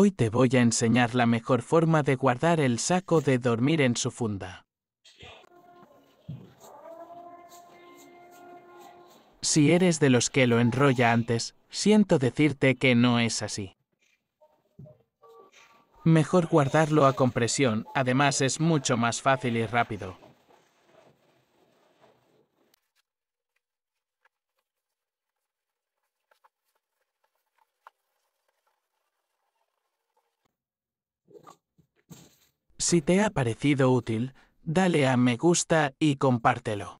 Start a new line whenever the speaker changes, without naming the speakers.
Hoy te voy a enseñar la mejor forma de guardar el saco de dormir en su funda. Si eres de los que lo enrolla antes, siento decirte que no es así. Mejor guardarlo a compresión, además es mucho más fácil y rápido. Si te ha parecido útil, dale a me gusta y compártelo.